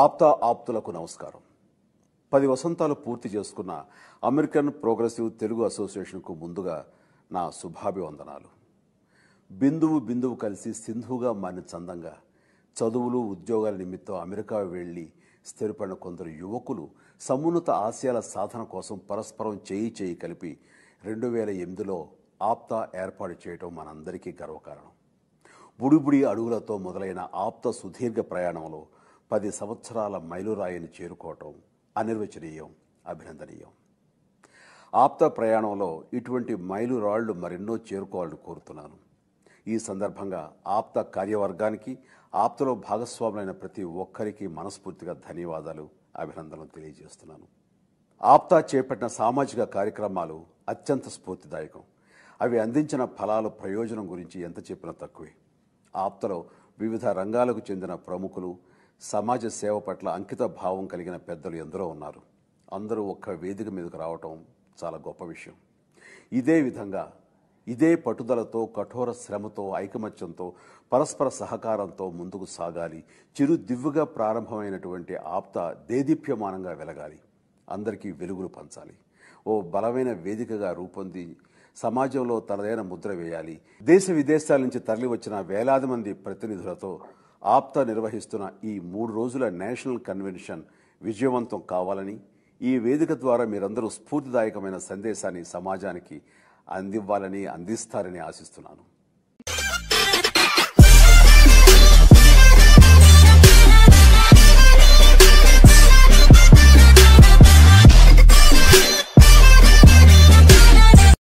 ఆప్తా ఆప్తులకు నమస్కారం పది వసంతాలు పూర్తి చేసుకున్న అమెరికన్ ప్రోగ్రెసివ్ తెలుగు అసోసియేషన్కు ముందుగా నా శుభాభివందనాలు బిందువు బిందువు కలిసి సింధువుగా మారిన చందంగా చదువులు ఉద్యోగాల నిమిత్తం అమెరికా వెళ్ళి స్థిరపడిన కొందరు యువకులు సమున్నత ఆశయాల సాధన కోసం పరస్పరం చేయి చేయి కలిపి రెండు వేల ఎనిమిదిలో ఆప్తా ఏర్పాటు చేయడం మనందరికీ గర్వకారణం బుడిబుడి అడుగులతో మొదలైన ఆప్త సుదీర్ఘ ప్రయాణంలో పది సంవత్సరాల మైలురాయిని చేరుకోవటం అనిర్వచనీయం అభినందనీయం ఆప్త ప్రయాణంలో ఇటువంటి మైలురాళ్లు మరెన్నో చేరుకోవాలని కోరుతున్నాను ఈ సందర్భంగా ఆప్త కార్యవర్గానికి ఆప్తలో భాగస్వాములైన ప్రతి ఒక్కరికి మనస్ఫూర్తిగా ధన్యవాదాలు అభినందనలు తెలియజేస్తున్నాను ఆప్తా చేపట్టిన సామాజిక కార్యక్రమాలు అత్యంత స్ఫూర్తిదాయకం అవి అందించిన ఫలాలు ప్రయోజనం గురించి ఎంత చెప్పినా తక్కువే ఆప్తలో వివిధ రంగాలకు చెందిన ప్రముఖులు సమాజ సేవ పట్ల అంకిత భావం కలిగిన పెద్దలు ఎందరో ఉన్నారు అందరూ ఒక్క వేదిక మీదకు రావటం చాలా గొప్ప విషయం ఇదే విధంగా ఇదే పట్టుదలతో కఠోర శ్రమతో ఐకమత్యంతో పరస్పర సహకారంతో ముందుకు సాగాలి చిరు దివ్వుగా ప్రారంభమైనటువంటి ఆప్త దేదీప్యమానంగా వెలగాలి అందరికీ వెలుగులు పంచాలి ఓ బలమైన వేదికగా రూపొంది సమాజంలో తనదైన ముద్ర వేయాలి దేశ విదేశాల నుంచి తరలివచ్చిన వేలాది మంది ప్రతినిధులతో ఆప్తా నిర్వహిస్తున్న ఈ మూడు రోజుల నేషనల్ కన్వెన్షన్ విజయవంతం కావాలని ఈ వేదిక ద్వారా మీరందరూ స్ఫూర్తిదాయకమైన సందేశాన్ని సమాజానికి అందివ్వాలని అందిస్తారని ఆశిస్తున్నాను